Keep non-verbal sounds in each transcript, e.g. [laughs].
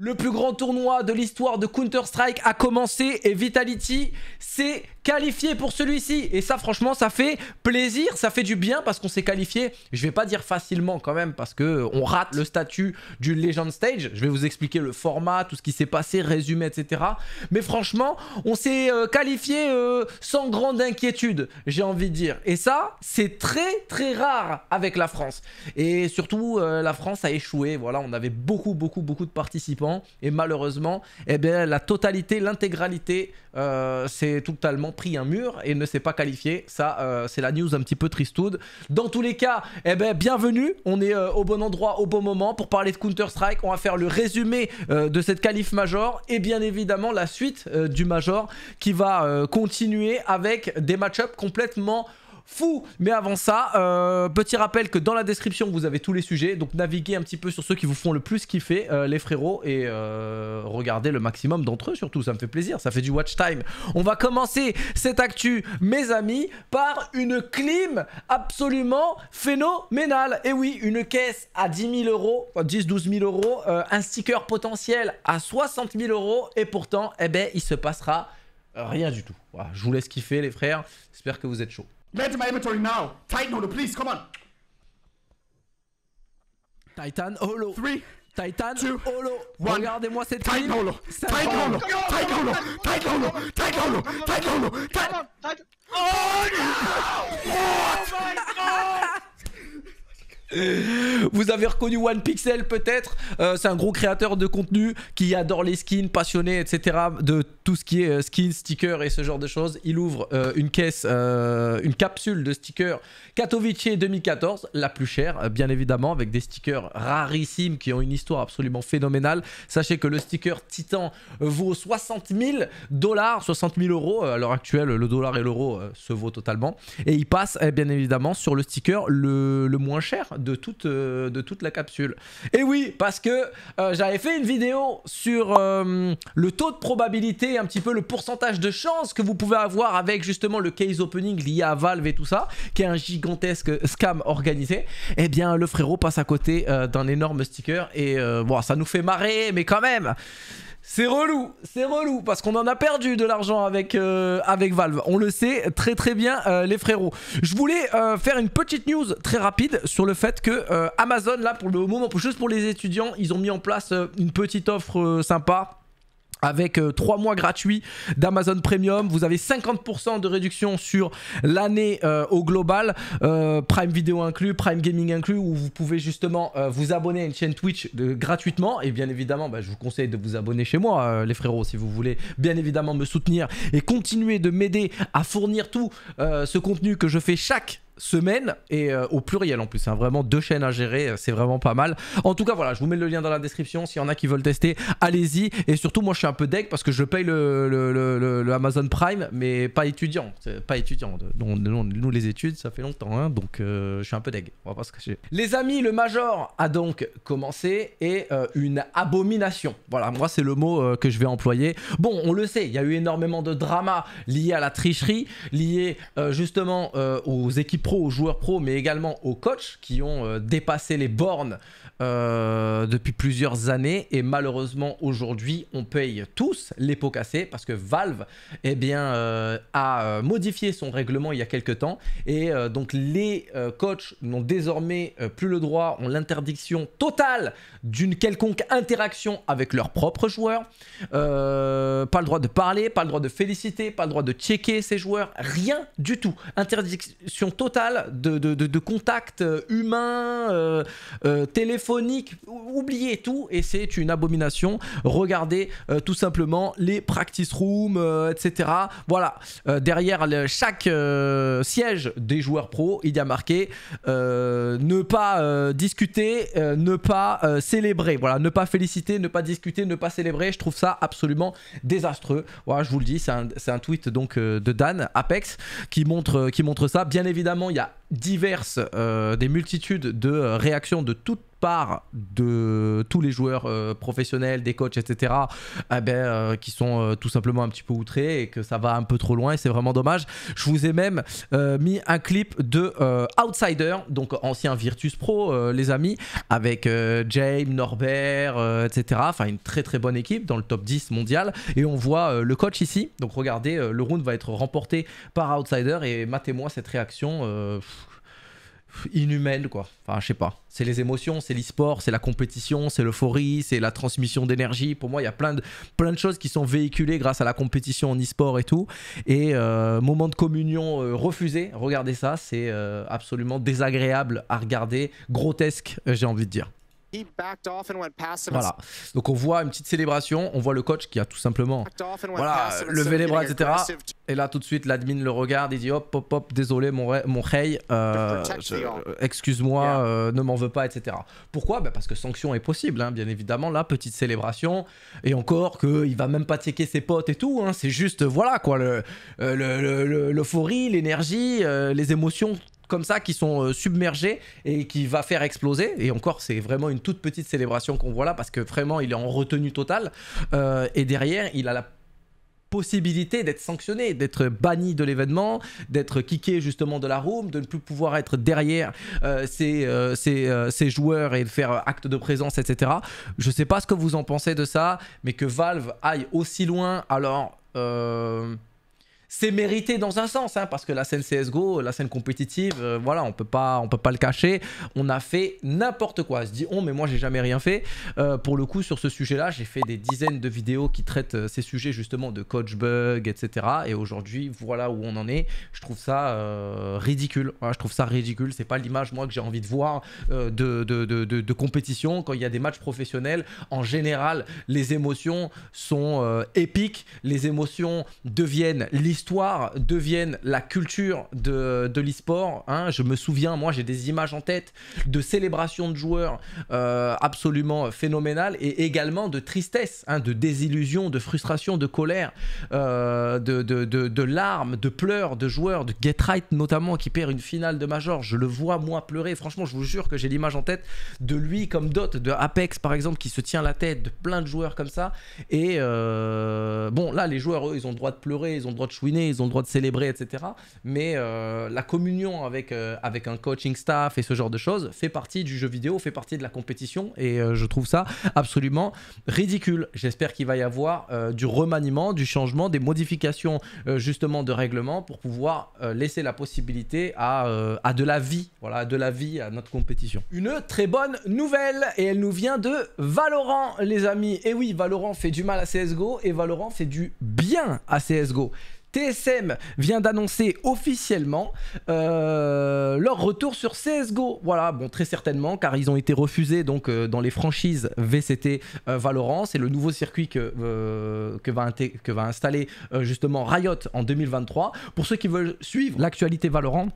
Le plus grand tournoi de l'histoire de Counter-Strike a commencé et Vitality s'est qualifié pour celui-ci. Et ça, franchement, ça fait plaisir, ça fait du bien parce qu'on s'est qualifié. Je vais pas dire facilement quand même parce que on rate le statut du Legend Stage. Je vais vous expliquer le format, tout ce qui s'est passé, résumé, etc. Mais franchement, on s'est euh, qualifié euh, sans grande inquiétude, j'ai envie de dire. Et ça, c'est très très rare avec la France. Et surtout, euh, la France a échoué. Voilà, on avait beaucoup beaucoup beaucoup de participants et malheureusement, eh bien, la totalité, l'intégralité euh, s'est totalement pris un mur et ne s'est pas qualifié. Ça, euh, c'est la news un petit peu tristoud. Dans tous les cas, eh bien, bienvenue. On est euh, au bon endroit, au bon moment pour parler de Counter-Strike. On va faire le résumé de cette qualif major et bien évidemment la suite du major qui va continuer avec des match-ups complètement fou. Mais avant ça, euh, petit rappel que dans la description, vous avez tous les sujets. Donc naviguez un petit peu sur ceux qui vous font le plus kiffer, euh, les frérots, et euh, regardez le maximum d'entre eux surtout. Ça me fait plaisir, ça fait du watch time. On va commencer cette actu, mes amis, par une clim absolument phénoménale. Et oui, une caisse à 10 000 euros, 10-12 000 euros, un sticker potentiel à 60 000 euros, et pourtant, eh ben, il se passera rien du tout. je vous laisse kiffer les frères, j'espère que vous êtes chauds. Let my inventory now. Titan Holo, please, come on. Titan Holo. 3 Titan Holo. Regardez-moi cette Titan Holo. Titan Holo. Titan Holo. Titan Holo. Titan Holo. Titan Holo. Titan Holo. Oh vous avez reconnu One Pixel peut-être euh, C'est un gros créateur de contenu qui adore les skins, passionné, etc. De tout ce qui est euh, skins, stickers et ce genre de choses. Il ouvre euh, une caisse, une capsule de stickers Katowice 2014, la plus chère, bien évidemment, avec des stickers rarissimes qui ont une histoire absolument phénoménale. Sachez que le sticker Titan vaut 60 000 dollars, 60 000 euros. À l'heure actuelle, le dollar et l'euro se vaut totalement. Et il passe, eh, bien évidemment, sur le sticker le moins cher de toute, euh, de toute la capsule. Et oui, parce que euh, j'avais fait une vidéo sur euh, le taux de probabilité, un petit peu le pourcentage de chance que vous pouvez avoir avec justement le case opening lié à Valve et tout ça, qui est un gigantesque scam organisé. Eh bien, le frérot passe à côté d'un énorme sticker et bon, ça nous fait marrer, mais quand même c'est relou, c'est relou, parce qu'on en a perdu de l'argent avec, euh, avec Valve. On le sait très très bien, euh, les frérots. Je voulais euh, faire une petite news très rapide sur le fait que Amazon, là, pour le moment, juste pour les étudiants, ils ont mis en place une petite offre sympa avec 3 euh, mois gratuits d'Amazon Premium. Vous avez 50% de réduction sur l'année euh, au global, euh, Prime Vidéo inclus, Prime Gaming inclus, où vous pouvez justement vous abonner à une chaîne Twitch gratuitement. Et bien évidemment, bah, je vous conseille de vous abonner chez moi, les frérots, si vous voulez bien évidemment me soutenir et continuer de m'aider à fournir tout ce contenu que je fais chaque semaine et euh, au pluriel en plus. Hein. vraiment deux chaînes à gérer, euh, c'est vraiment pas mal. En tout cas, voilà, je vous mets le lien dans la description. S'il y en a qui veulent tester, allez-y. Et surtout, moi, je suis un peu deg parce que je paye le, Amazon Prime, mais pas étudiant. Pas étudiant. Nous, nous, les études, ça fait longtemps, hein. donc euh, je suis un peu deg. On va pas se cacher. Les amis, le Major a donc commencé et une abomination. Voilà, moi, c'est le mot que je vais employer. Bon, on le sait, il y a eu énormément de drama lié à la tricherie, lié justement aux équipes pro, aux joueurs pro, mais également aux coachs qui ont euh, dépassé les bornes euh, depuis plusieurs années et malheureusement aujourd'hui on paye tous les pots cassés parce que Valve eh bien, euh, a euh, modifié son règlement il y a quelques temps et donc les coachs n'ont désormais plus le droit, ont l'interdiction totale d'une quelconque interaction avec leurs propres joueurs, pas le droit de parler, pas le droit de féliciter, pas le droit de checker ses joueurs, rien du tout, interdiction totale de, de, de, de contact humain, téléphone, Phonique, oubliez tout et c'est une abomination. Regardez euh, tout simplement les practice rooms, euh, etc. Voilà, euh, derrière chaque siège des joueurs pro, il y a marqué ne pas discuter, ne pas célébrer. Voilà, ne pas féliciter, ne pas discuter, ne pas célébrer. Je trouve ça absolument désastreux. Voilà, je vous le dis, c'est un, tweet donc de Dan Apex qui montre, qui montre ça. Bien évidemment, il y a diverses, des multitudes de réactions de toutes de tous les joueurs euh, professionnels, des coachs, etc., ah ben, euh, qui sont euh, tout simplement un petit peu outrés et que ça va un peu trop loin et c'est vraiment dommage. Je vous ai même mis un clip de Outsider, donc ancien Virtus Pro, les amis, avec James, Norbert, etc. Enfin, une très très bonne équipe dans le top 10 mondial. Et on voit le coach ici. Donc regardez, le round va être remporté par Outsider et matez-moi cette réaction inhumaine, quoi. Enfin, je sais pas. C'est les émotions, c'est l'e-sport, c'est la compétition, c'est l'euphorie, c'est la transmission d'énergie. Pour moi, il y a plein de, plein de choses qui sont véhiculées grâce à la compétition en e-sport et tout. Et euh, moment de communion euh, refusé, regardez ça, c'est euh, absolument désagréable à regarder, grotesque, j'ai envie de dire. Voilà. Donc on voit une petite célébration, on voit le coach qui a tout simplement voilà, levé les bras, etc. Et là tout de suite l'admin le regarde il dit hop hop hop désolé mon, euh, excuse-moi, euh, ne m'en veux pas, etc. Pourquoi ben, Parce que sanction est possible, hein, bien évidemment. Là, petite célébration. Et encore qu'il va même pas checker ses potes et tout. Hein. c'est juste, voilà quoi, euh, l'euphorie, l'énergie, les émotions comme ça qui sont euh, submergés et qui va faire exploser. Et encore, c'est vraiment une toute petite célébration qu'on voit là parce que vraiment, il est en retenue totale. Euh, et derrière, il a la possibilité d'être sanctionné, d'être banni de l'événement, d'être kické justement de la room, de ne plus pouvoir être derrière ces euh, ses, joueurs et de faire acte de présence, etc. Je ne sais pas ce que vous en pensez de ça, mais que Valve aille aussi loin, alors c'est mérité dans un sens, hein, parce que la scène CSGO, la scène compétitive, euh, voilà, on peut pas, on peut pas le cacher. On a fait n'importe quoi. se dit oh, « on, mais moi j'ai jamais rien fait. Euh, pour le coup, sur ce sujet-là, j'ai fait des dizaines de vidéos qui traitent euh, ces sujets justement de coach bug, etc. Et aujourd'hui, voilà où on en est. Je trouve ça ridicule. je trouve ça ridicule. C'est pas l'image moi que j'ai envie de voir de de, compétition quand il y a des matchs professionnels. En général, les émotions sont épiques. Les émotions deviennent l'histoire deviennent la culture de, de l'e-sport. Hein. Je me souviens, moi j'ai des images en tête de célébration de joueurs euh, absolument phénoménales et également de tristesse, hein, de désillusion, de frustration, de colère, euh, de, de, larmes, de pleurs de joueurs, de Get Right notamment qui perd une finale de Major. Je le vois moi pleurer. Franchement, je vous jure que j'ai l'image en tête de lui comme d'autres, de Apex par exemple qui se tient la tête, de plein de joueurs comme ça. Et euh, bon, là les joueurs, eux, ils ont le droit de pleurer, ils ont le droit de chouiner ils ont le droit de célébrer, etc. Mais euh, la communion avec, euh, avec un coaching staff et ce genre de choses fait partie du jeu vidéo, fait partie de la compétition et euh, je trouve ça absolument ridicule. J'espère qu'il va y avoir du remaniement, du changement, des modifications justement de règlement pour pouvoir laisser la possibilité à, à de la vie, voilà, de la vie à notre compétition. Une très bonne nouvelle et elle nous vient de Valorant les amis. Et oui, Valorant fait du mal à CSGO et Valorant fait du bien à CSGO. TSM vient d'annoncer officiellement euh, leur retour sur CSGO. Voilà, bon, très certainement, car ils ont été refusés donc euh, dans les franchises VCT euh, Valorant. C'est le nouveau circuit que, va, que va installer justement Riot en 2023. Pour ceux qui veulent suivre l'actualité Valorant,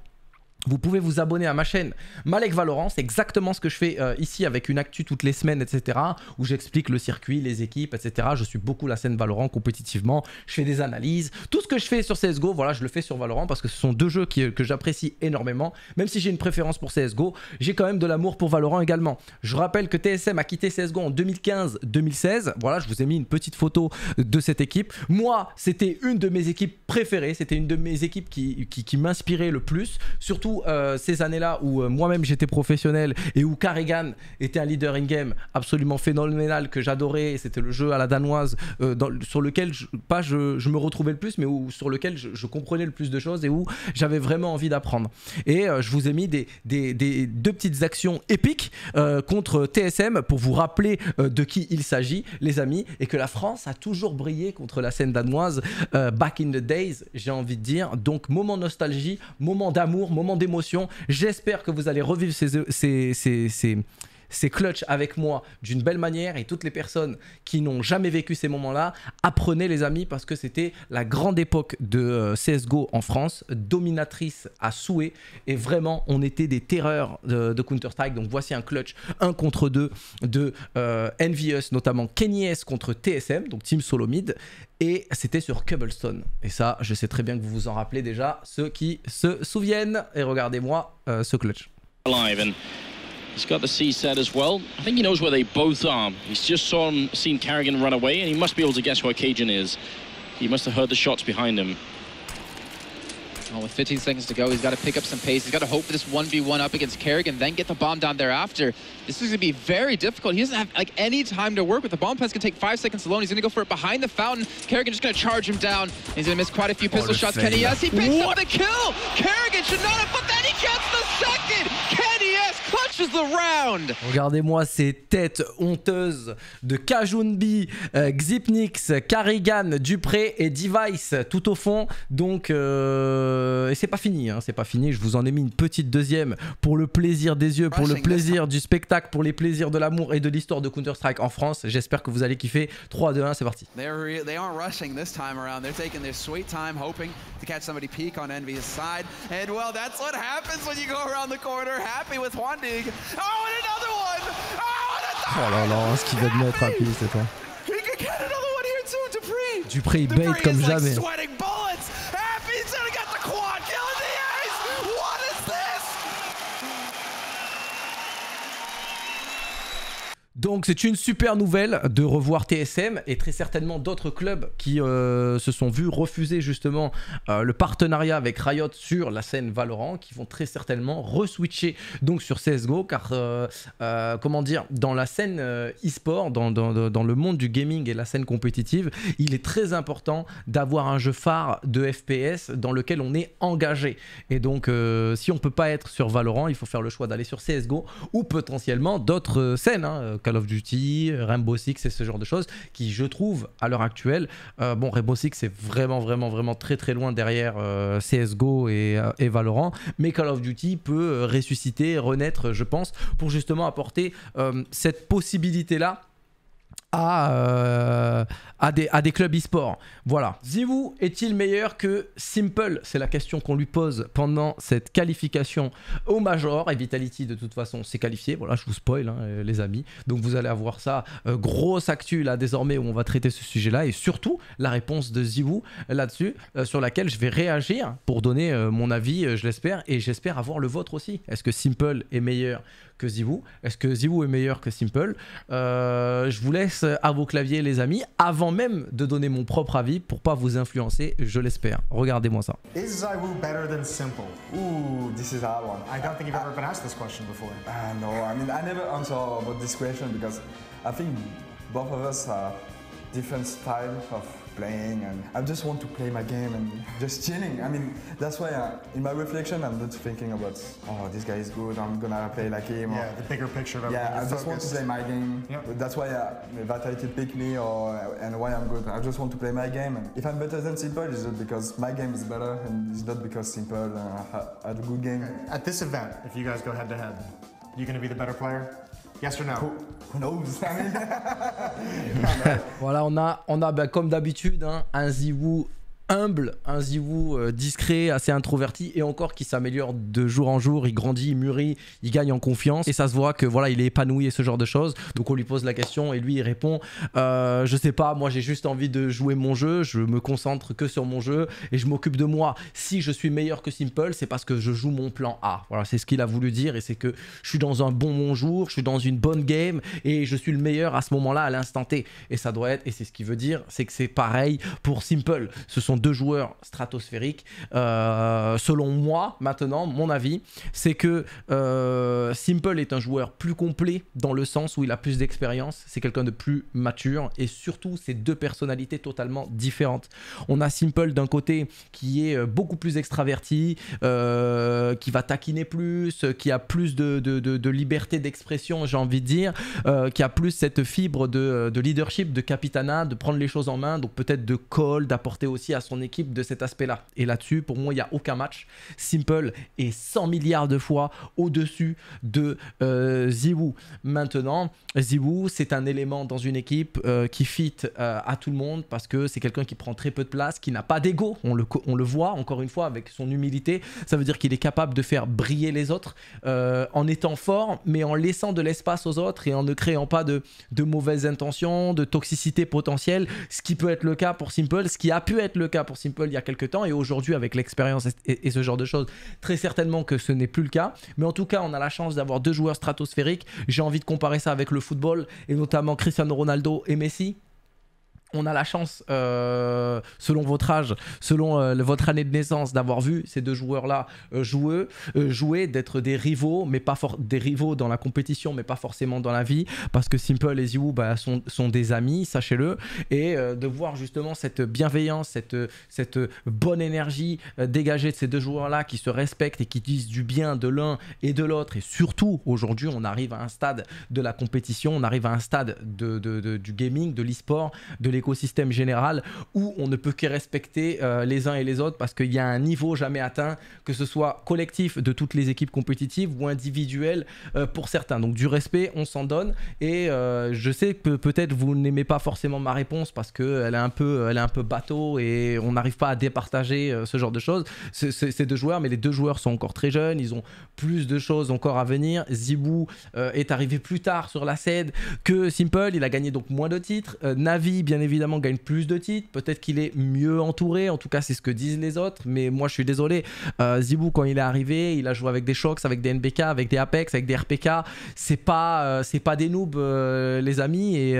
vous pouvez vous abonner à ma chaîne Malek Valorant, c'est exactement ce que je fais euh, ici avec une actu toutes les semaines, etc. Où j'explique le circuit, les équipes, etc. Je suis beaucoup la scène Valorant compétitivement, je fais des analyses. Tout ce que je fais sur CSGO, voilà, je le fais sur Valorant parce que ce sont deux jeux que j'apprécie énormément. Même si j'ai une préférence pour CSGO, j'ai quand même de l'amour pour Valorant également. Je rappelle que TSM a quitté CSGO en 2015-2016. Voilà, je vous ai mis une petite photo de cette équipe. Moi, c'était une de mes équipes préférées, c'était une de mes équipes qui, qui m'inspirait le plus. Surtout euh, ces années-là, où euh, moi-même j'étais professionnel et où Carrigan était un leader in-game absolument phénoménal que j'adorais, c'était le jeu à la danoise euh, sur lequel, je, pas je, me retrouvais le plus, mais où, sur lequel je, comprenais le plus de choses et où j'avais vraiment envie d'apprendre. Et je vous ai mis des, des deux petites actions épiques contre TSM pour vous rappeler de qui il s'agit, les amis, et que la France a toujours brillé contre la scène danoise back in the days, j'ai envie de dire. Donc moment nostalgie, moment d'amour, moment d'émotion. J'espère que vous allez revivre ces, ces, ces ces clutch avec moi d'une belle manière et toutes les personnes qui n'ont jamais vécu ces moments-là, apprenez les amis parce que c'était la grande époque de euh, CSGO en France, dominatrice à souhait et vraiment on était des terreurs de, Counter-Strike. Donc voici un clutch 1 contre 2 de euh, Envious, notamment Kenny contre TSM, donc Team Solomid et c'était sur Cobblestone. Et ça, je sais très bien que vous vous en rappelez déjà, ceux qui se souviennent. Et regardez-moi euh, ce clutch. He's got the C set as well. I think he knows where they both are. He's just saw him, seen Carrigan run away, and he must be able to guess where Cajun is. He must have heard the shots behind him. Well, oh, with 15 seconds to go, he's got to pick up some pace. He's got to hope for this 1v1 up against Kerrigan, then get the bomb down thereafter. This is going to be very difficult. He doesn't have, like, any time to work with. The bomb pass can take five seconds alone. He's going to go for it behind the fountain. Kerrigan just going to charge him down. He's going to miss quite a few pistol shots. Can he? Yes, he picks what? up the kill. Kerrigan should not have put that. He gets the second. Regardez-moi ces têtes honteuses de Kajunbi, euh, Xipnix, Karigan, Dupré et Device tout au fond. Donc, euh, et c'est pas fini, hein, c'est pas fini. Je vous en ai mis une petite deuxième pour le plaisir des yeux, pour le plaisir hein. du spectacle, pour les plaisirs de l'amour et de l'histoire de Counter-Strike en France. J'espère que vous allez kiffer. 3, 2, 1, c'est parti. side. And well, that's what happens when you go around the corner happy with Oh, and another one. Oh, oh là là, ce qu'il va de mettre à pile c'est toi. Dupré, il bait comme jamais. Donc c'est une super nouvelle de revoir TSM et très certainement d'autres clubs qui euh, se sont vus refuser justement euh, le partenariat avec Riot sur la scène Valorant qui vont très certainement reswitcher donc sur CSGO car euh, comment dire dans la scène e-sport, dans, le monde du gaming et la scène compétitive, il est très important d'avoir un jeu phare de FPS dans lequel on est engagé. Et donc si on peut pas être sur Valorant, il faut faire le choix d'aller sur CSGO ou potentiellement d'autres scènes. Hein, Call of Duty, Rainbow Six et ce genre de choses qui, je trouve, à l'heure actuelle, euh, bon, Rainbow Six c'est vraiment, vraiment, vraiment très, très loin derrière euh, CSGO et, euh, et, Valorant, mais Call of Duty peut ressusciter, renaître, je pense, pour justement apporter cette possibilité-là euh, à, des, à, des, clubs e-sport. Voilà. Ziwu est-il meilleur que Simple C'est la question qu'on lui pose pendant cette qualification au Major. Et Vitality, de toute façon, s'est qualifié. Voilà, je vous spoil, hein, euh, les amis. Donc vous allez avoir ça, euh, grosse actu là, désormais, où on va traiter ce sujet-là. Et surtout, la réponse de Ziwu là-dessus, sur laquelle je vais réagir pour donner mon avis, je l'espère. Et j'espère avoir le vôtre aussi. Est-ce que Simple est meilleur que Zivu Est-ce que Zivou est meilleur que Simple euh, Je vous laisse à vos claviers, les amis, avant même de donner mon propre avis pour pas vous influencer, je l'espère. Regardez-moi ça. Is Zivu better than Simple Ooh, this is hard one. I don't think you've ever been asked this question before. Uh, no, I mean I never answer about this question because I think both of us have different styles of playing and I just want to play my game and just chilling. I mean, that's why I, uh, in my reflection, I'm not thinking about, oh, this guy is good, I'm gonna play like him. Yeah, or, the bigger picture of Yeah, I just focused. want to play my game. Yep. That's why uh, I, that pick me or uh, and why I'm good. I just want to play my game. And if I'm better than Simple, it's not because my game is better and it's not because Simple uh, had a good game. At this event, if you guys go head to head, you gonna be the better player? Yes or no? Who, who knows? [laughs] [laughs] voilà, on a, on a ben, comme d'habitude hein, un zibou humble, un Zivou euh, discret, assez introverti et encore qui s'améliore de jour en jour, il grandit, il mûrit, il gagne en confiance et ça se voit que voilà, il est épanoui et ce genre de choses. Donc on lui pose la question et lui il répond euh, je sais pas, moi j'ai juste envie de jouer mon jeu, je me concentre que sur mon jeu et je m'occupe de moi. Si je suis meilleur que Simple, c'est parce que je joue mon plan A. Voilà, c'est ce qu'il a voulu dire et c'est que je suis dans un bon bon jour, je suis dans une bonne game et je suis le meilleur à ce moment-là à l'instant T. Et ça doit être et c'est ce qu'il veut dire, c'est que c'est pareil pour Simple. Ce sont deux joueurs stratosphériques. Euh, selon moi, maintenant, mon avis, c'est que euh, Simple est un joueur plus complet dans le sens où il a plus d'expérience, c'est quelqu'un de plus mature et surtout, c'est deux personnalités totalement différentes. On a Simple d'un côté qui est euh, beaucoup plus extraverti, qui va taquiner plus, qui a plus de, liberté d'expression, j'ai envie de dire, qui a plus cette fibre de, leadership, de capitana, de prendre les choses en main, donc peut-être de call, d'apporter aussi à son équipe de cet aspect-là. Et là-dessus, pour moi, il n'y a aucun match. Simple est 100 milliards de fois au-dessus de euh, Ziwoo. Maintenant, Ziwoo, c'est un élément dans une équipe euh, qui fit euh, à tout le monde parce que c'est quelqu'un qui prend très peu de place, qui n'a pas d'ego. On le, le voit encore une fois avec son humilité. Ça veut dire qu'il est capable de faire briller les autres euh, en étant fort, mais en laissant de l'espace aux autres et en ne créant pas de mauvaises intentions, de toxicité potentielle, ce qui peut être le cas pour Simple, ce qui a pu être le cas pour Simple il y a quelques temps, et aujourd'hui avec l'expérience et, ce genre de choses, très certainement que ce n'est plus le cas. Mais en tout cas, on a la chance d'avoir deux joueurs stratosphériques. J'ai envie de comparer ça avec le football, et notamment Cristiano Ronaldo et Messi on a la chance, euh, selon votre âge, selon euh, votre année de naissance, d'avoir vu ces deux joueurs-là euh, jouer, d'être des rivaux, mais pas des rivaux dans la compétition, mais pas forcément dans la vie, parce que Simple et Ziwu bah, sont, des amis, sachez-le, et de voir justement cette bienveillance, cette, bonne énergie dégagée de ces deux joueurs-là qui se respectent et qui disent du bien de l'un et de l'autre, et surtout aujourd'hui, on arrive à un stade de la compétition, on arrive à un stade du gaming, de l'esport, sport de écosystème général où on ne peut que respecter euh, les uns et les autres parce qu'il y a un niveau jamais atteint, que ce soit collectif de toutes les équipes compétitives ou individuel euh, pour certains. Donc du respect, on s'en donne et euh, je sais que peut-être vous n'aimez pas forcément ma réponse parce qu'elle est, un peu, elle est un peu bateau et on n'arrive pas à départager ce genre de choses. Ces deux joueurs, mais les deux joueurs sont encore très jeunes, ils ont plus de choses encore à venir. Zibou est arrivé plus tard sur la scène que Simple, il a gagné donc moins de titres. Navi, bien évidemment, évidemment gagne plus de titres, peut-être qu'il est mieux entouré, en tout cas c'est ce que disent les autres, mais moi je suis désolé, euh, Zibou quand il est arrivé, il a joué avec des Shocks, avec des NBK, avec des Apex, avec des RPK, c'est pas, euh, pas des noobs euh, les amis, et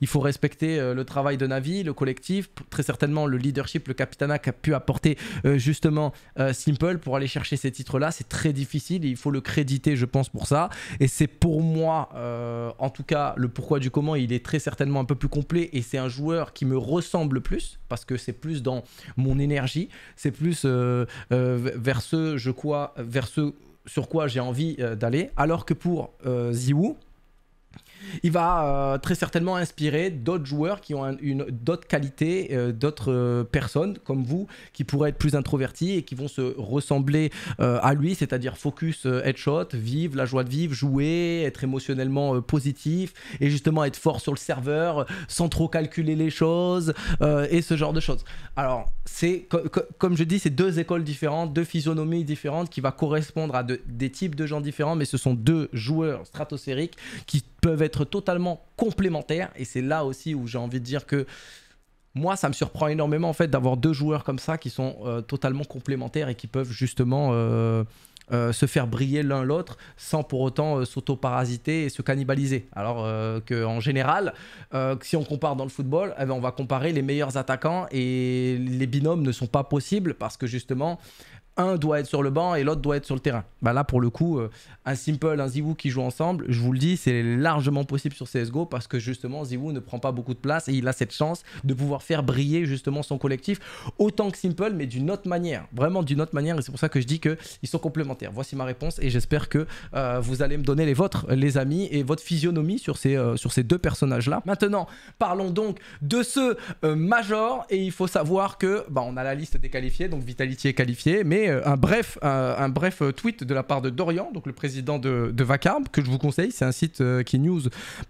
il faut respecter le travail de Navi, le collectif, très certainement le leadership, le capitana qui a pu apporter justement Simple pour aller chercher ces titres-là, c'est très difficile, il faut le créditer je pense pour ça, et c'est pour moi en tout cas le pourquoi du comment, il est très certainement un peu plus complet, et c'est un jeu qui me ressemble plus, parce que c'est plus dans mon énergie, c'est plus euh, euh, vers ce je crois, vers ce sur quoi j'ai envie euh, d'aller, alors que pour Ziwoo il va euh, très certainement inspirer d'autres joueurs qui ont une d'autres qualités, euh, d'autres euh, personnes comme vous qui pourraient être plus introvertis et qui vont se ressembler à lui, c'est-à-dire focus, headshot, vivre la joie de vivre, jouer, être émotionnellement positif et justement être fort sur le serveur sans trop calculer les choses et ce genre de choses. Alors c'est comme je dis, c'est deux écoles différentes, deux physionomies différentes qui va correspondre à des types de gens différents, mais ce sont deux joueurs stratosphériques qui peuvent être totalement complémentaires. Et c'est là aussi où j'ai envie de dire que moi, ça me surprend énormément en fait d'avoir deux joueurs comme ça qui sont euh, totalement complémentaires et qui peuvent justement euh, euh, se faire briller l'un l'autre sans pour autant s'auto-parasiter et se cannibaliser. Alors qu'en général, si on compare dans le football, eh ben, on va comparer les meilleurs attaquants et les binômes ne sont pas possibles parce que justement, un doit être sur le banc et l'autre doit être sur le terrain. Bah là, pour le coup, euh, un Simple, un Ziwoo qui jouent ensemble, je vous le dis, c'est largement possible sur CSGO parce que justement, Ziwoo ne prend pas beaucoup de place et il a cette chance de pouvoir faire briller justement son collectif autant que Simple, mais d'une autre manière. Vraiment d'une autre manière et c'est pour ça que je dis qu'ils sont complémentaires. Voici ma réponse et j'espère que euh, vous allez me donner les vôtres, les amis, et votre physionomie sur ces, euh, sur ces deux personnages-là. Maintenant, parlons donc de ce Major et il faut savoir que bah, on a la liste des qualifiés, donc Vitality est qualifié, mais euh, un bref, euh, un, bref euh, tweet de la part de Dorian, donc le président de, de Vacarme, que je vous conseille. C'est un site qui news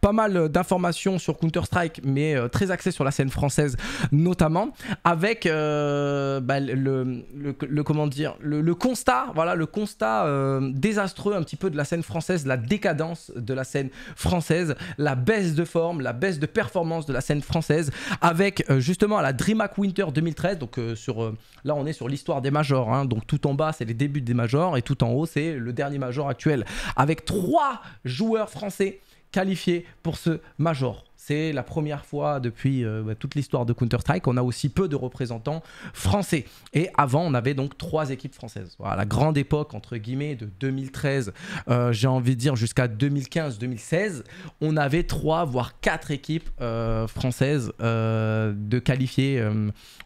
pas mal d'informations sur Counter-Strike, mais très axé sur la scène française notamment, avec bah, le, le, comment dire, le, constat, voilà, le constat désastreux un petit peu de la scène française, la décadence de la scène française, la baisse de forme, la baisse de performance de la scène française, avec justement la DreamHack Winter 2013, donc sur, là on est sur l'histoire des majors, hein, donc tout en bas, c'est les débuts des majors et tout en haut, c'est le dernier major actuel. Avec trois joueurs français qualifiés pour ce major. C'est la première fois depuis euh, bah, toute l'histoire de Counter-Strike qu'on a aussi peu de représentants français. Et avant, on avait donc trois équipes françaises. Voilà, la grande époque, entre guillemets, de 2013, euh, j'ai envie de dire jusqu'à 2015-2016, on avait trois, voire quatre équipes euh, françaises de qualifiés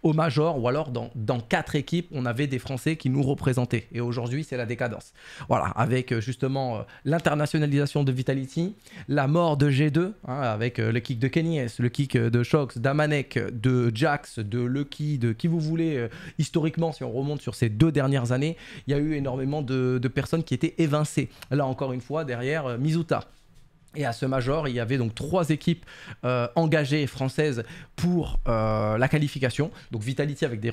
au Major, ou alors dans, quatre équipes, on avait des Français qui nous représentaient. Et aujourd'hui, c'est la décadence. Voilà, avec justement l'internationalisation de Vitality, la mort de G2, hein, avec les kick de S, le kick euh, de Shox, d'Amanek, de Jax, de Lucky, de qui vous voulez, euh, historiquement, si on remonte sur ces deux dernières années, il y a eu énormément de, de personnes qui étaient évincées. Là encore une fois, derrière euh, Mizuta. Et à ce major, il y avait donc trois équipes euh, engagées françaises pour euh, la qualification. Donc Vitality avec des,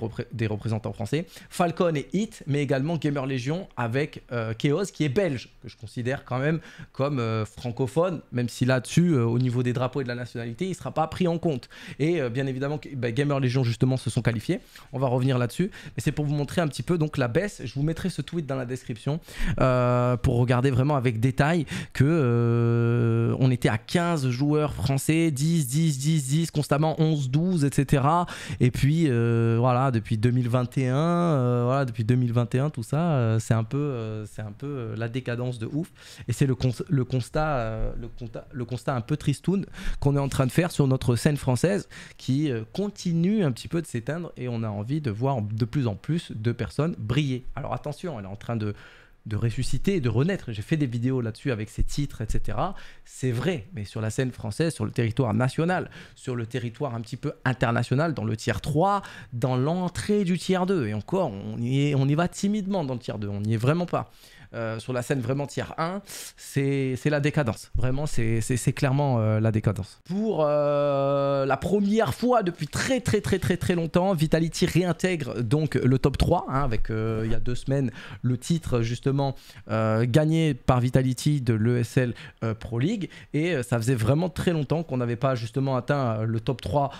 représentants français, Falcon et Hit, mais également Gamer Legion avec euh, Chaos qui est belge, que je considère quand même comme francophone, même si là-dessus, au niveau des drapeaux et de la nationalité, il ne sera pas pris en compte. Et bien évidemment, bah, Gamer Legion justement se sont qualifiés. On va revenir là-dessus, mais c'est pour vous montrer un petit peu donc la baisse. Je vous mettrai ce tweet dans la description pour regarder vraiment avec détail que on était à 15 joueurs français, 10, 10, 10, 10, constamment 11, 12, etc. Et puis euh, voilà, depuis 2021, euh, voilà, depuis 2021, tout ça, euh, c'est un peu, c'est un peu la décadence de ouf. Et c'est le, le, constat, le, constat, le constat un peu tristoun qu'on est en train de faire sur notre scène française qui continue un petit peu de s'éteindre et on a envie de voir de plus en plus de personnes briller. Alors attention, elle est en train de de ressusciter et de renaître. J'ai fait des vidéos là-dessus avec ces titres, etc. C'est vrai, mais sur la scène française, sur le territoire national, sur le territoire un petit peu international, dans le tiers 3, dans l'entrée du tiers 2, et encore, on y, on y va timidement dans le tiers 2, on n'y est vraiment pas. Euh, sur la scène vraiment tier 1, c'est la décadence. Vraiment, c'est clairement euh, la décadence. Pour euh, la première fois depuis très très très très très longtemps, Vitality réintègre donc le top 3, hein, avec il y a deux semaines le titre justement gagné par Vitality de l'ESL Pro League, et ça faisait vraiment très longtemps qu'on n'avait pas justement atteint le top 3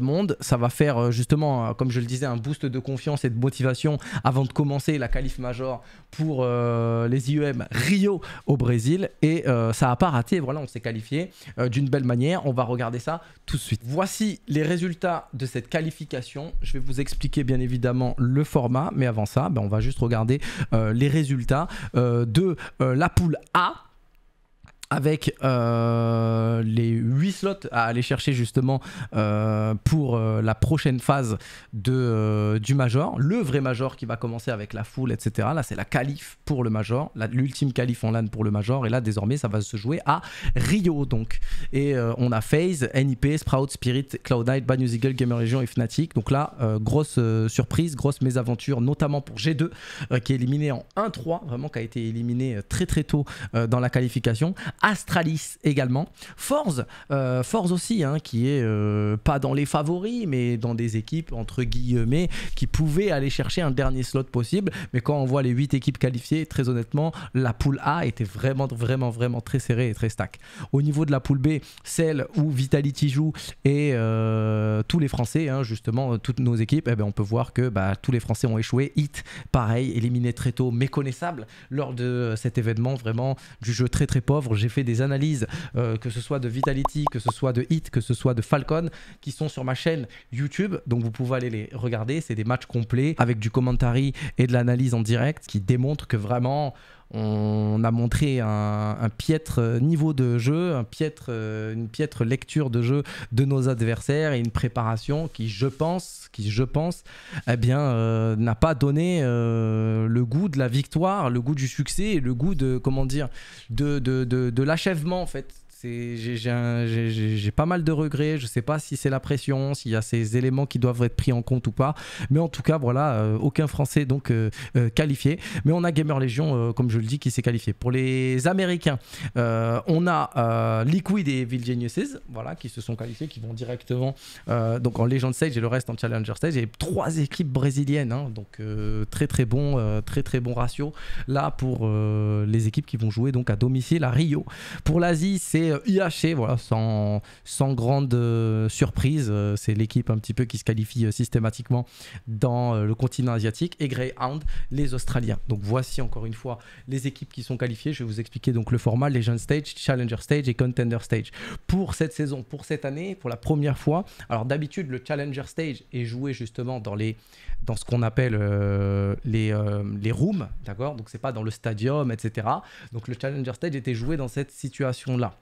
monde. Ça va faire justement, comme je le disais, un boost de confiance et de motivation avant de commencer la qualif major pour... Euh, les IEM Rio au Brésil et euh, ça a pas raté. Voilà, on s'est qualifié euh, d'une belle manière. On va regarder ça tout de suite. Voici les résultats de cette qualification. Je vais vous expliquer bien évidemment le format, mais avant ça, ben, on va juste regarder les résultats de la poule A avec euh, les 8 slots à aller chercher justement euh, pour euh, la prochaine phase de, du Major, le vrai Major qui va commencer avec la foule, etc. Là, c'est la qualif pour le Major, l'ultime qualif en LAN pour le Major, et là, désormais, ça va se jouer à Rio, donc. Et on a FaZe, NIP, Sprout, Spirit, Cloud9, Bad News Eagle, Gamer Legion et Fnatic. Donc là, grosse surprise, grosse mésaventure, notamment pour G2, qui est éliminé en 1-3, vraiment qui a été éliminé très très tôt dans la qualification Astralis également. Force, euh, Force aussi, hein, qui est euh, pas dans les favoris, mais dans des équipes entre guillemets qui pouvaient aller chercher un dernier slot possible. Mais quand on voit les 8 équipes qualifiées, très honnêtement, la poule A était vraiment, vraiment, vraiment très serrée et très stack. Au niveau de la poule B, celle où Vitality joue et euh, tous les Français, hein, justement, toutes nos équipes, eh ben, on peut voir que bah, tous les Français ont échoué. Hit, pareil, éliminé très tôt, méconnaissable lors de cet événement, vraiment du jeu très très pauvre. J'ai fait des analyses, euh, que ce soit de Vitality, que ce soit de Hit, que ce soit de Falcon, qui sont sur ma chaîne YouTube. Donc vous pouvez aller les regarder. C'est des matchs complets avec du commentary et de l'analyse en direct qui démontrent que vraiment on a montré un, piètre niveau de jeu, euh, une piètre lecture de jeu de nos adversaires et une préparation qui, je pense, qui, je pense, eh bien, euh, n'a pas donné euh, le goût de la victoire, le goût du succès et le goût de, comment dire, de, de l'achèvement en fait j'ai pas mal de regrets. Je sais pas si c'est la pression, s'il y a ces éléments qui doivent être pris en compte ou pas. Mais en tout cas, voilà, euh, aucun Français donc euh, euh, qualifié. Mais on a Gamer Legion, comme je le dis, qui s'est qualifié. Pour les Américains, on a Liquid et Evil voilà, qui se sont qualifiés, qui vont directement donc en Legend Stage et le reste en Challenger Stage. Et trois équipes brésiliennes, hein, donc très très bon, très très bon ratio là pour les équipes qui vont jouer donc à domicile à Rio. Pour l'Asie, c'est euh, IHC, voilà, sans, sans grande euh, surprise. Euh, c'est l'équipe un petit peu qui se qualifie systématiquement dans le continent asiatique. Et Greyhound, les Australiens. Donc voici encore une fois les équipes qui sont qualifiées. Je vais vous expliquer donc le format Legend Stage, Challenger Stage et Contender Stage. Pour cette saison, pour cette année, pour la première fois, alors d'habitude, le Challenger Stage est joué justement dans, les, dans ce qu'on appelle les, les rooms, d'accord Donc c'est pas dans le stadium, etc. Donc le Challenger Stage était joué dans cette situation-là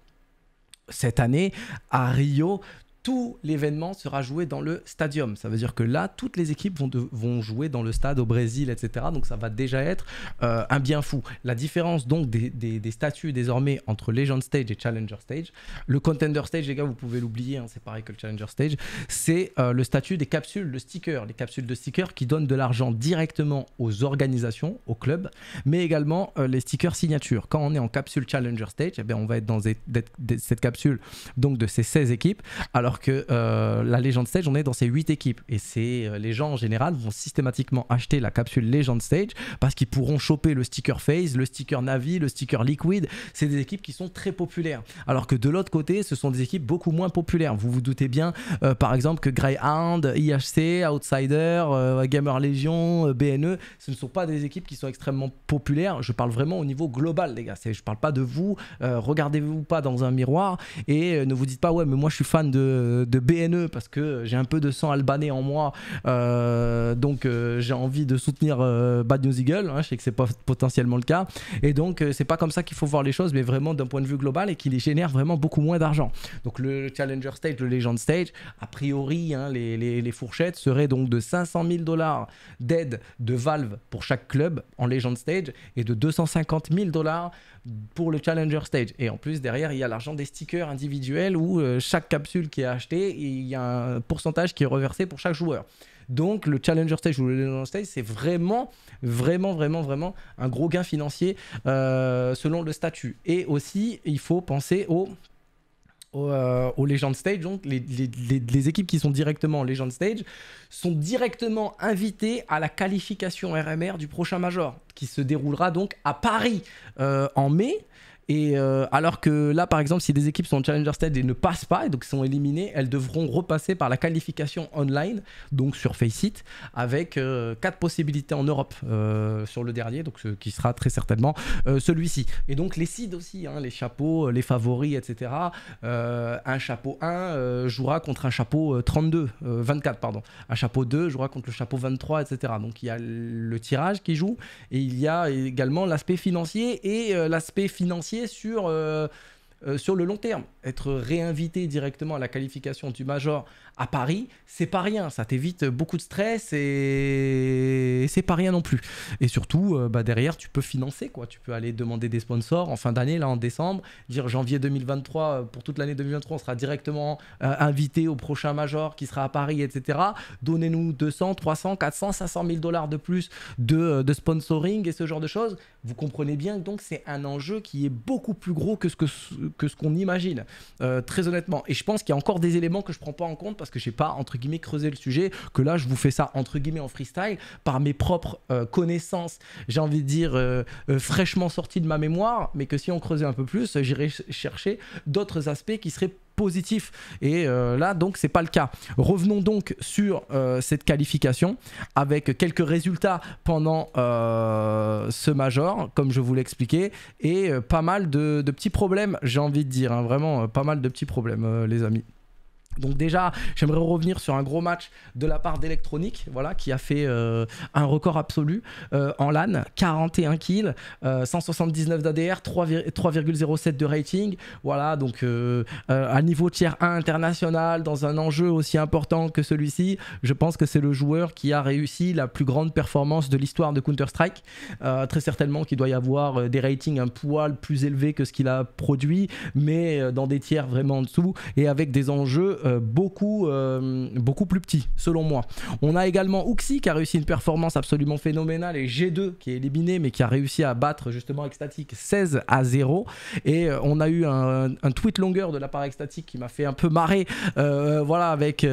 cette année à Rio, tout l'événement sera joué dans le stadium. Ça veut dire que là, toutes les équipes vont, jouer dans le stade au Brésil, etc. Donc ça va déjà être euh, un bien fou. La différence donc des, statuts désormais entre Legend Stage et Challenger Stage, le Contender Stage, les gars, vous pouvez l'oublier, hein, c'est pareil que le Challenger Stage, c'est euh, le statut des capsules le sticker les capsules de sticker qui donnent de l'argent directement aux organisations, aux clubs, mais également euh, les stickers signature. Quand on est en capsule Challenger Stage, eh ben, on va être dans cette capsule donc de ces 16 équipes. Alors alors que euh, la Legend Stage, on est dans ces 8 équipes. Et c'est euh, les gens en général vont systématiquement acheter la capsule Legend Stage parce qu'ils pourront choper le sticker Face, le sticker Navi, le sticker Liquid. C'est des équipes qui sont très populaires. Alors que de l'autre côté, ce sont des équipes beaucoup moins populaires. Vous vous doutez bien, euh, par exemple, que Greyhound, IHC, Outsider, Gamer Legion, BNE, ce ne sont pas des équipes qui sont extrêmement populaires. Je parle vraiment au niveau global, les gars. Je ne parle pas de vous. Regardez-vous pas dans un miroir et ne vous dites pas, ouais, mais moi je suis fan de de, BNE parce que j'ai un peu de sang albanais en moi, euh, donc euh, j'ai envie de soutenir euh, Bad News Eagle. Hein, je sais que c'est pas potentiellement le cas, et donc c'est pas comme ça qu'il faut voir les choses, mais vraiment d'un point de vue global et qu'il génère vraiment beaucoup moins d'argent. Donc le Challenger Stage, le Legend Stage, a priori, hein, les, les fourchettes seraient donc de 500 000 dollars d'aide de Valve pour chaque club en Legend Stage et de 250 000 dollars pour le Challenger Stage. Et en plus, derrière, il y a l'argent des stickers individuels où euh, chaque capsule qui est achetée, il y a un pourcentage qui est reversé pour chaque joueur. Donc le Challenger Stage ou le non Stage, c'est vraiment, vraiment, vraiment, vraiment un gros gain financier euh, selon le statut. Et aussi, il faut penser au aux, euh, Legend Stage, donc les, équipes qui sont directement en Legend Stage, sont directement invitées à la qualification RMR du prochain Major, qui se déroulera donc à Paris euh, en mai. Et euh, alors que là, par exemple, si des équipes sont en Challenger Stage et ne passent pas, et donc sont éliminées, elles devront repasser par la qualification online, donc sur Faceit, avec 4 euh, quatre possibilités en Europe euh, sur le dernier, donc ce qui sera très certainement celui-ci. Et donc les seeds aussi, hein, les chapeaux, les favoris, etc. un chapeau 1 jouera contre un chapeau 32, 24, pardon. Un chapeau 2 jouera contre le chapeau 23, etc. Donc il y a le tirage qui joue, et il y a également l'aspect financier et l'aspect financier sur, euh, euh, sur le long terme. Être réinvité directement à la qualification du Major à Paris, c'est pas rien. Ça t'évite beaucoup de stress et, c'est pas rien non plus. Et surtout, euh, bah, derrière, tu peux financer quoi. Tu peux aller demander des sponsors en fin d'année, là en décembre, dire janvier 2023, euh, pour toute l'année 2023, on sera directement euh, invité au prochain major qui sera à Paris, etc. Donnez-nous 200, 300, 400, 500 000 dollars de plus de, sponsoring et ce genre de choses. Vous comprenez bien que donc c'est un enjeu qui est beaucoup plus gros que ce qu'on que ce qu'on imagine, très honnêtement. Et je pense qu'il y a encore des éléments que je prends pas en compte parce parce que j'ai pas entre guillemets creusé le sujet, que là je vous fais ça entre guillemets en freestyle par mes propres euh, connaissances, j'ai envie de dire euh, euh, fraîchement sorties de ma mémoire, mais que si on creusait un peu plus, j'irais chercher d'autres aspects qui seraient positifs. Et là, donc, c'est pas le cas. Revenons donc sur cette qualification avec quelques résultats pendant ce major, comme je vous l'expliquais, et pas mal de, petits problèmes, j'ai envie de dire, hein, vraiment pas mal de petits problèmes, les amis. Donc déjà, j'aimerais revenir sur un gros match de la part d'Electronic, voilà, qui a fait euh, un record absolu euh, en LAN, 41 kills, 179 d'ADR, 3,07 de rating, voilà, donc euh, à niveau tiers 1 international, dans un enjeu aussi important que celui-ci, je pense que c'est le joueur qui a réussi la plus grande performance de l'histoire de Counter-Strike, très certainement qu'il doit y avoir des ratings un poil plus élevés que ce qu'il a produit, mais dans des tiers vraiment en dessous, et avec des enjeux euh, beaucoup, euh, beaucoup plus petit, selon moi. On a également Ouxi qui a réussi une performance absolument phénoménale et G2 qui est éliminé mais qui a réussi à battre justement Ecstatic 16 à 0. Et euh, on a eu un, tweet longueur de la part Ecstatic qui m'a fait un peu marrer. voilà, avec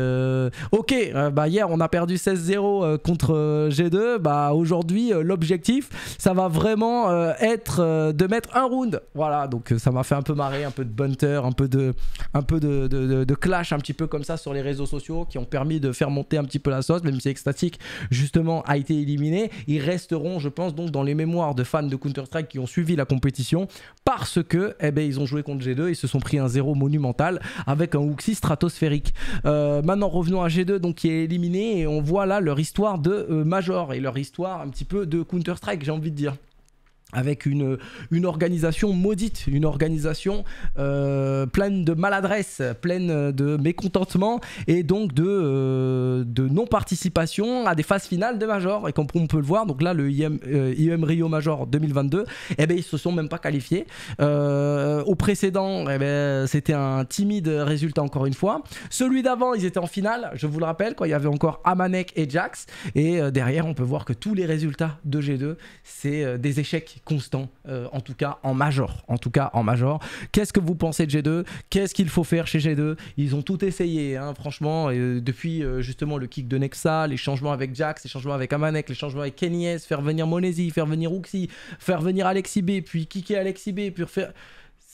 Ok, bah hier on a perdu 16-0 contre G2. Bah aujourd'hui, l'objectif, ça va vraiment être de mettre un round. Voilà, donc ça m'a fait un peu marrer, un peu de bunter, un peu de, un peu de, clash, un petit peu comme ça sur les réseaux sociaux qui ont permis de faire monter un petit peu la sauce, même si Ecstatic justement a été éliminé. Ils resteront, je pense, donc dans les mémoires de fans de Counter-Strike qui ont suivi la compétition parce que, eh ben, ils ont joué contre G2 et se sont pris un zéro monumental avec un Wuxi stratosphérique. Euh, maintenant, revenons à G2 donc qui est éliminé et on voit là leur histoire de euh, Major et leur histoire un petit peu de Counter-Strike, j'ai envie de dire avec une, une organisation maudite, une organisation euh, pleine de maladresse, pleine de mécontentement et donc de, euh, de non-participation à des phases finales de Major. Et comme on peut le voir, donc là, le IM, euh, Rio Major 2022, eh ben, ils se sont même pas qualifiés. au précédent, eh ben, c'était un timide résultat encore une fois. Celui d'avant, ils étaient en finale, je vous le rappelle, quand il y avait encore Amanek et Jax. Et derrière, on peut voir que tous les résultats de G2, c'est des échecs constant, euh, en tout cas en major. En tout cas en major. Qu'est-ce que vous pensez de G2 Qu'est-ce qu'il faut faire chez G2 Ils ont tout essayé, hein, franchement, euh, depuis euh, justement le kick de Nexa, les changements avec Jax, les changements avec Amanek, les changements avec S, faire venir Monesi, faire venir Ouxi faire venir Alexi B, puis kicker Alexi B, puis refaire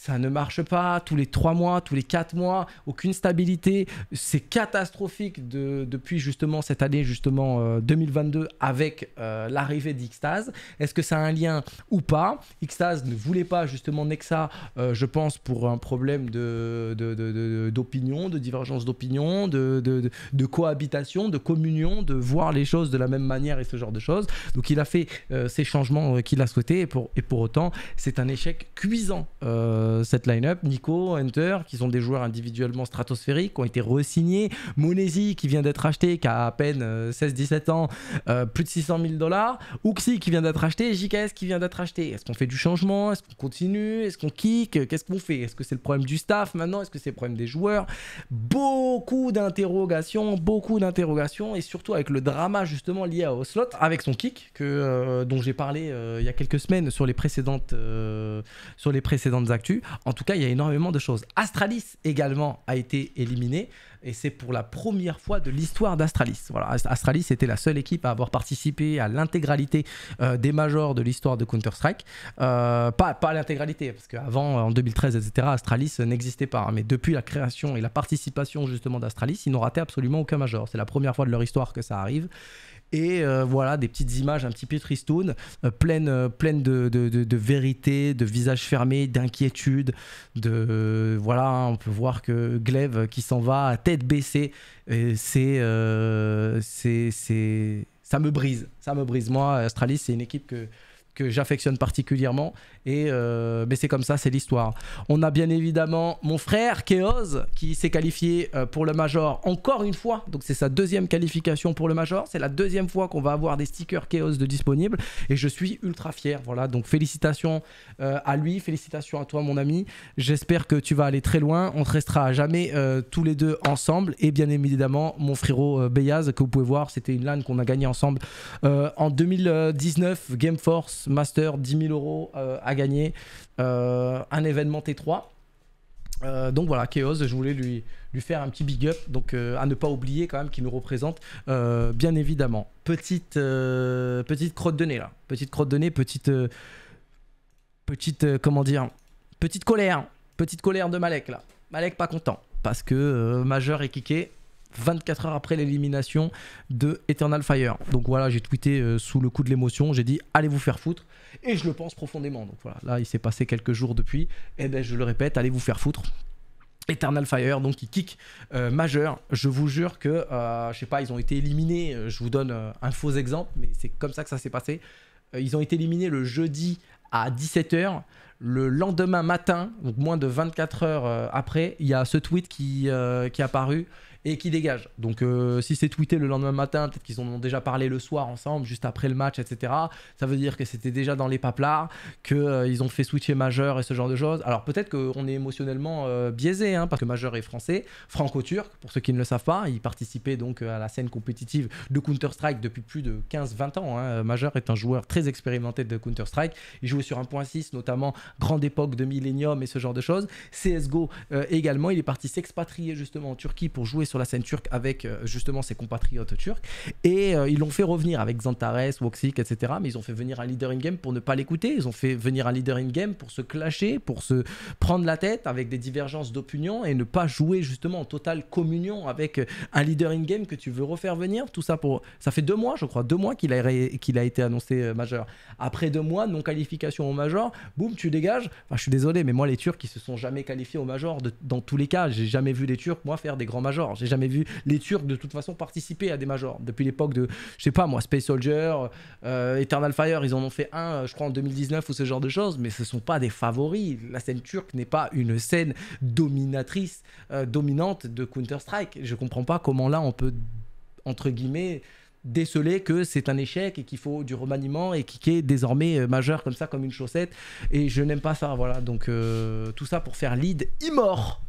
ça ne marche pas tous les trois mois, tous les quatre mois, aucune stabilité. C'est catastrophique depuis justement cette année, justement 2022, euh, avec euh, l'arrivée d'Ixtase. Est-ce que ça a un lien ou pas Xtase ne voulait pas justement Nexa, euh, je pense, pour un problème d'opinion, de, de, divergence d'opinion, de, cohabitation, de communion, de voir les choses de la même manière et ce genre de choses. Donc il a fait ces changements qu'il a souhaités et pour, et pour autant, c'est un échec cuisant euh, cette line-up. Nico, Hunter, qui sont des joueurs individuellement stratosphériques, qui ont été re-signés. Monesi, qui vient d'être acheté, qui a à peine 16-17 euh, ans, euh, plus de 600 000 dollars. Ouxi qui vient d'être acheté. JKS, qui vient d'être acheté. Est-ce qu'on fait du changement Est-ce qu'on continue Est-ce qu'on kick Qu'est-ce qu'on fait Est-ce que c'est le problème du staff maintenant Est-ce que c'est le problème des joueurs Beaucoup d'interrogations, beaucoup d'interrogations, et surtout avec le drama justement lié à Oslot, avec son kick, que, dont j'ai parlé il y a quelques semaines sur les précédentes, sur les précédentes actus. En tout cas, il y a énormément de choses. Astralis également a été éliminé et c'est pour la première fois de l'histoire d'Astralis. Voilà, Astralis était la seule équipe à avoir participé à l'intégralité euh, des majors de l'histoire de Counter-Strike. Euh, pas pas l'intégralité, parce qu'avant, euh, en 2013, etc., Astralis n'existait pas. Hein. mais depuis la création et la participation justement d'Astralis, ils n'ont raté absolument aucun major. C'est la première fois de leur histoire que ça arrive et euh, voilà des petites images un petit peu tristounes, euh, pleines, euh, de, vérité, de visages fermés d'inquiétude, de voilà, hein, on peut voir que Glaive qui s'en va à tête baissée, c'est c'est ça me brise, ça me brise. Moi, Astralis, c'est une équipe que que j'affectionne particulièrement. Et euh, mais c'est comme ça, c'est l'histoire. On a bien évidemment mon frère chaos qui s'est qualifié euh, pour le Major encore une fois. Donc c'est sa deuxième qualification pour le Major. C'est la deuxième fois qu'on va avoir des stickers chaos de disponibles. Et je suis ultra fier. Voilà, donc félicitations euh, à lui, félicitations à toi mon ami. J'espère que tu vas aller très loin. On te restera à jamais tous les deux ensemble. Et bien évidemment mon frérot Beyaz que vous pouvez voir, c'était une LAN qu'on a gagnée ensemble en 2019 Game Force master, 10 000 euros euh, à gagner, euh, un événement T3. Euh, donc voilà, Chaos, je voulais lui, lui faire un petit big up, donc à ne pas oublier quand même qu'il nous représente, bien évidemment. Petite, petite crotte de nez là, petite crotte de nez, petite, petite, comment dire, petite colère, petite colère de Malek là. Malek pas content parce que majeur est kické, 24 heures après l'élimination de Eternal Fire. Donc voilà, j'ai tweeté euh, sous le coup de l'émotion, j'ai dit allez vous faire foutre et je le pense profondément. Donc voilà, là il s'est passé quelques jours depuis et eh ben je le répète, allez vous faire foutre. Eternal Fire, donc il kick euh, majeur. Je vous jure que, je euh, je sais pas, ils ont été éliminés. Je vous donne un faux exemple, mais c'est comme ça que ça s'est passé. ils ont été éliminés le jeudi à 17h. Le lendemain matin, donc moins de 24 heures après, il y a ce tweet qui, qui est apparu et qui dégage. Donc euh, si c'est tweeté le lendemain matin, peut-être qu'ils en ont déjà parlé le soir ensemble, juste après le match, etc. Ça veut dire que c'était déjà dans les paplards, qu'ils euh, ils ont fait switcher Majeur et ce genre de choses. Alors peut-être qu'on est émotionnellement euh, biaisé, hein, parce que Majeur est français, franco-turc, pour ceux qui ne le savent pas. Il participait donc à la scène compétitive de Counter-Strike depuis plus de 15-20 ans. Hein. Majeur est un joueur très expérimenté de Counter-Strike. Il jouait sur 1.6, notamment grande époque de Millennium et ce genre de choses. CSGO également, il est parti s'expatrier justement en Turquie pour jouer sur la scène turque avec euh, justement ses compatriotes turcs. Et euh, ils l'ont fait revenir avec Zantares, Woxic, etc. Mais ils ont fait venir un leader in-game pour ne pas l'écouter. Ils ont fait venir un leader in-game pour se clasher, pour se prendre la tête avec des divergences d'opinion et ne pas jouer justement en totale communion avec euh, un leader in-game que tu veux refaire venir. Tout ça pour. Ça fait deux mois, je crois, deux mois qu'il a, qu'il a été annoncé majeur. Après deux mois, non-qualification au major, boum, tu dégages. je suis désolé, mais moi, les Turcs, ils se sont jamais qualifiés au major dans tous les cas. J'ai jamais vu les Turcs, moi, faire des grands majors. J'ai jamais vu les Turcs de toute façon participer à des majors. Depuis l'époque de, je sais pas moi, Space Soldier, euh, Eternal Fire, ils en ont fait un, euh, je crois, en 2019 ou ce genre de choses, mais ce sont pas des favoris. La scène turque n'est pas une scène dominatrice, euh, dominante de Counter-Strike. Je comprends pas comment là on peut, entre guillemets, déceler que c'est un échec et qu'il faut du remaniement et qui est désormais majeur comme ça, comme une chaussette. Et je n'aime pas ça, voilà. Donc tout ça pour faire lead immort.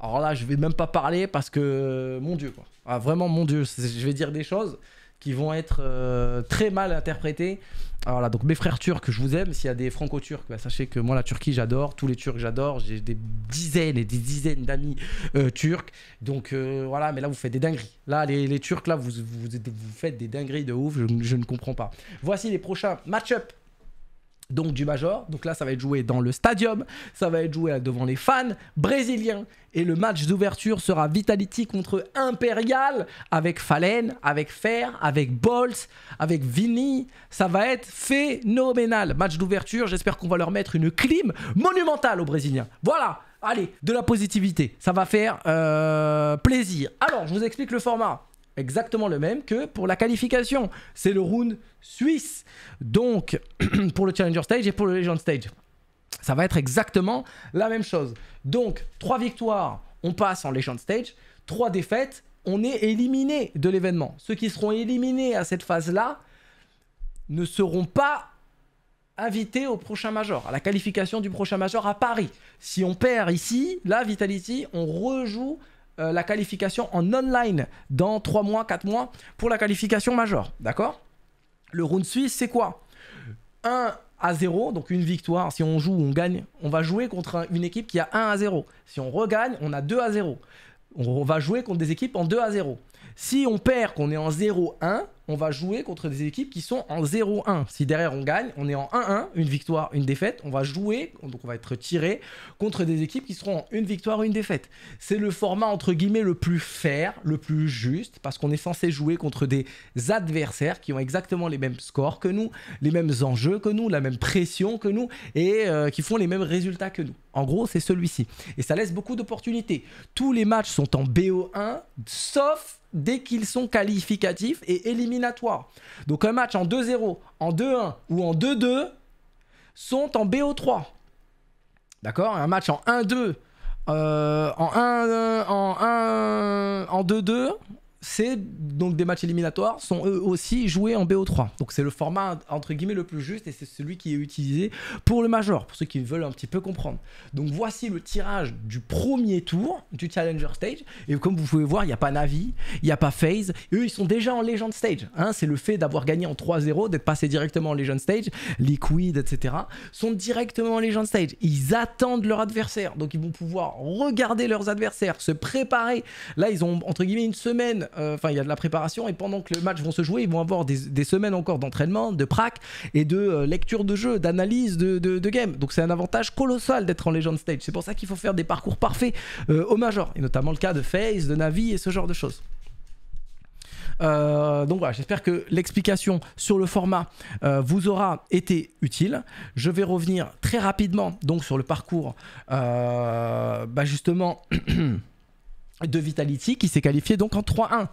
Alors là, je vais même pas parler parce que, mon Dieu, quoi. Ah, vraiment, mon Dieu, je vais dire des choses qui vont être euh, très mal interprétées. Alors là, donc mes frères turcs, je vous aime. S'il y a des franco-turcs, bah, sachez que moi, la Turquie, j'adore. Tous les Turcs, j'adore. J'ai des dizaines et des dizaines d'amis euh, turcs. Donc euh, voilà, mais là, vous faites des dingueries. Là, les, Turcs, là, vous, vous, faites des dingueries de ouf. Je, je ne comprends pas. Voici les prochains match-up donc du Major. Donc là, ça va être joué dans le stadium, ça va être joué devant les fans brésiliens. Et le match d'ouverture sera Vitality contre Imperial, avec Fallen, avec Fer, avec Bolz, avec Vini. Ça va être phénoménal. Match d'ouverture, j'espère qu'on va leur mettre une clim monumentale aux Brésiliens. Voilà, allez, de la positivité. Ça va faire euh, plaisir. Alors, je vous explique le format exactement le même que pour la qualification. C'est le round suisse. Donc, [clears throat] pour le Challenger Stage et pour le Legend Stage, ça va être exactement la même chose. Donc, trois victoires, on passe en Legend Stage. Trois défaites, on est éliminé de l'événement. Ceux qui seront éliminés à cette phase-là ne seront pas invités au prochain major, à la qualification du prochain major à Paris. Si on perd ici, là, Vitality, on rejoue euh, la qualification en online dans 3 mois, 4 mois pour la qualification majeure. D'accord Le round suisse, c'est quoi 1 à 0, donc une victoire. Si on joue, on gagne. On va jouer contre une équipe qui a 1 à 0. Si on regagne, on a 2 à 0. On va jouer contre des équipes en 2 à 0. Si on perd, qu'on est en 0-1, on va jouer contre des équipes qui sont en 0-1. Si derrière on gagne, on est en 1-1, une victoire, une défaite, on va jouer, donc on va être tiré contre des équipes qui seront en une victoire, une défaite. C'est le format entre guillemets le plus fair, le plus juste, parce qu'on est censé jouer contre des adversaires qui ont exactement les mêmes scores que nous, les mêmes enjeux que nous, la même pression que nous, et euh, qui font les mêmes résultats que nous. En gros, c'est celui-ci. Et ça laisse beaucoup d'opportunités. Tous les matchs sont en BO1, sauf dès qu'ils sont qualificatifs et éliminatoires. Donc un match en 2-0, en 2-1 ou en 2-2 sont en BO3. D'accord Un match en 1-2, euh, en 1-2, euh, en 2-2, c'est donc des matchs éliminatoires sont eux aussi joués en BO3. Donc c'est le format entre guillemets le plus juste et c'est celui qui est utilisé pour le major, pour ceux qui veulent un petit peu comprendre. Donc voici le tirage du premier tour du Challenger Stage. Et comme vous pouvez voir, il n'y a pas Navi, il n'y a pas FaZe. Eux, ils sont déjà en Legend Stage. Hein. c'est le fait d'avoir gagné en 3-0, d'être passé directement en Legend Stage. Liquid, etc. sont directement en Legend Stage. Ils attendent leur adversaire. Donc ils vont pouvoir regarder leurs adversaires, se préparer. Là, ils ont entre guillemets une semaine euh, enfin il y a de la préparation, et pendant que le match vont se jouer, ils vont avoir des, semaines encore d'entraînement, de prac, et de euh, lecture de jeu, d'analyse de, game. Donc c'est un avantage colossal d'être en Legend Stage. C'est pour ça qu'il faut faire des parcours parfaits euh, au Major, et notamment le cas de FaZe, de Navi et ce genre de choses. donc voilà, j'espère que l'explication sur le format vous aura été utile. Je vais revenir très rapidement donc sur le parcours, bah, justement. [clears throat] de Vitality qui s'est qualifié donc en 3-1.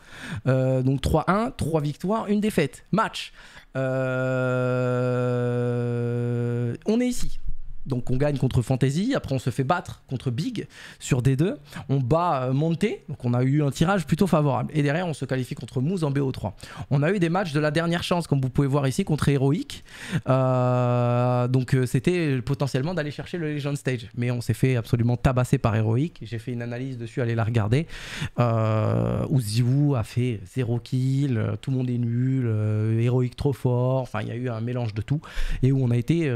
Euh, donc 3-1, 3 victoires, une défaite. Match. Euh, on est ici. Donc on gagne contre Fantasy, après on se fait battre contre Big sur D2, on bat euh, Monte, donc on a eu un tirage plutôt favorable. Et derrière on se qualifie contre Moose en BO3. On a eu des matchs de la dernière chance, comme vous pouvez voir ici, contre Heroic. Euh, donc euh, c'était potentiellement d'aller chercher le Legend Stage. Mais on s'est fait absolument tabasser par Heroic. J'ai fait une analyse dessus, allez la regarder. Euh, où a fait 0 kill, tout le monde est nul, Heroic trop fort, enfin il y a eu un mélange de tout. Et où on a été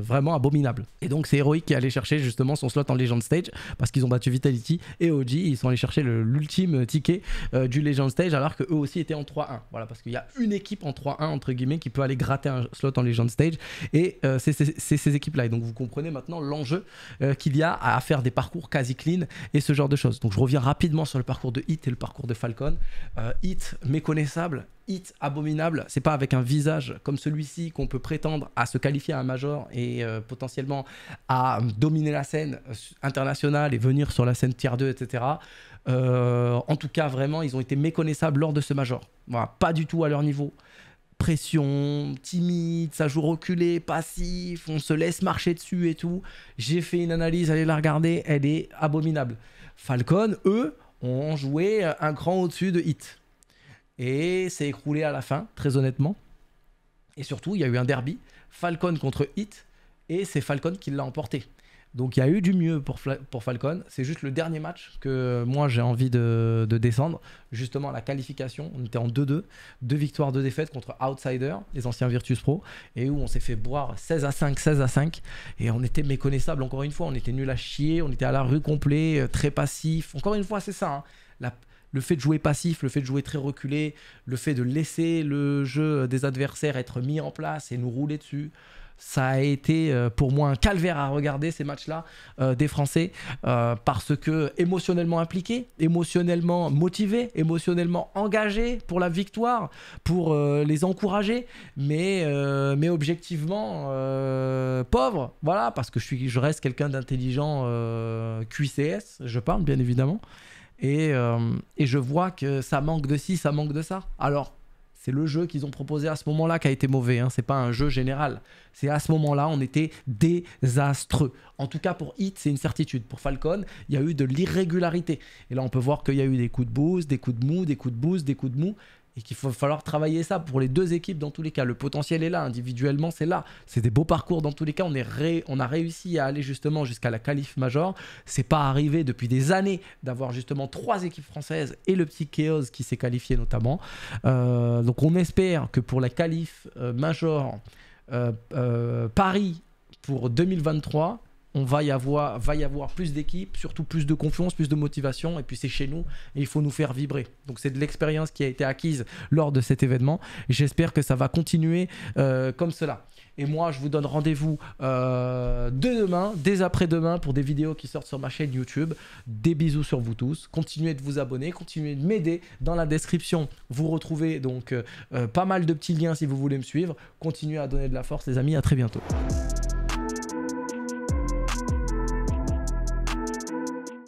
vraiment abominable. Et donc c'est Heroic qui est allé chercher justement son slot en Legend Stage parce qu'ils ont battu Vitality et OG. Ils sont allés chercher l'ultime ticket euh, du Legend Stage alors qu'eux aussi étaient en 3-1. Voilà, parce qu'il y a une équipe en 3-1 entre guillemets qui peut aller gratter un slot en Legend Stage et euh, c'est ces équipes-là. Et donc vous comprenez maintenant l'enjeu euh, qu'il y a à faire des parcours quasi clean et ce genre de choses. Donc je reviens rapidement sur le parcours de Hit et le parcours de Falcon. Hit méconnaissable, hit abominable. C'est pas avec un visage comme celui-ci qu'on peut prétendre à se qualifier à un major et euh, potentiellement à dominer la scène internationale et venir sur la scène tier 2, etc. Euh, en tout cas, vraiment, ils ont été méconnaissables lors de ce major. pas du tout à leur niveau. Pression, timide, ça joue reculé, passif, on se laisse marcher dessus et tout. J'ai fait une analyse, allez la regarder, elle est abominable. Falcon, eux, ont joué un cran au-dessus de Hit et c'est écroulé à la fin, très honnêtement. Et surtout, il y a eu un derby, Falcon contre Heat, et c'est Falcon qui l'a emporté. Donc il y a eu du mieux pour, pour Falcon. C'est juste le dernier match que moi j'ai envie de, descendre. Justement, la qualification, on était en 2-2. Deux victoires, deux défaites contre Outsider, les anciens Virtus Pro, et où on s'est fait boire 16 à 5, 16 à 5. Et on était méconnaissable, encore une fois. On était nul à chier, on était à la rue complet, euh, très passif. Encore une fois, c'est ça. Hein. La, le fait de jouer passif, le fait de jouer très reculé, le fait de laisser le jeu des adversaires être mis en place et nous rouler dessus. Ça a été euh, pour moi un calvaire à regarder ces matchs-là euh, des Français euh, parce que émotionnellement impliqué, émotionnellement motivé, émotionnellement engagé pour la victoire, pour les encourager, mais, mais objectivement pauvre, Voilà, parce que je, suis, je reste quelqu'un d'intelligent QCS, je parle bien évidemment. Euh, et, je vois que ça manque de ci, ça manque de ça. Alors, c'est le jeu qu'ils ont proposé à ce moment-là qui a été mauvais. Ce hein. C'est pas un jeu général. C'est à ce moment-là, on était désastreux. En tout cas, pour Hit, c'est une certitude. Pour Falcon, il y a eu de l'irrégularité. Et là, on peut voir qu'il y a eu des coups de bouse, des coups de mou, des coups de bouse, des coups de mou et qu'il va falloir travailler ça pour les deux équipes dans tous les cas. Le potentiel est là, individuellement c'est là. C'est des beaux parcours dans tous les cas. On, est on a réussi à aller justement jusqu'à la qualif major. C'est pas arrivé depuis des années d'avoir justement trois équipes françaises et le petit Chaos qui s'est qualifié notamment. Euh, donc on espère que pour la qualif euh, major euh, Paris pour 2023, on va y avoir, va y avoir plus d'équipes, surtout plus de confiance, plus de motivation, et puis c'est chez nous, et il faut nous faire vibrer. Donc c'est de l'expérience qui a été acquise lors de cet événement, j'espère que ça va continuer euh, comme cela. Et moi, je vous donne rendez-vous euh, demain, dès après-demain, pour des vidéos qui sortent sur ma chaîne YouTube. Des bisous sur vous tous. Continuez de vous abonner, continuez de m'aider. Dans la description, vous retrouvez donc euh, pas mal de petits liens si vous voulez me suivre. Continuez à donner de la force, les amis. À très bientôt.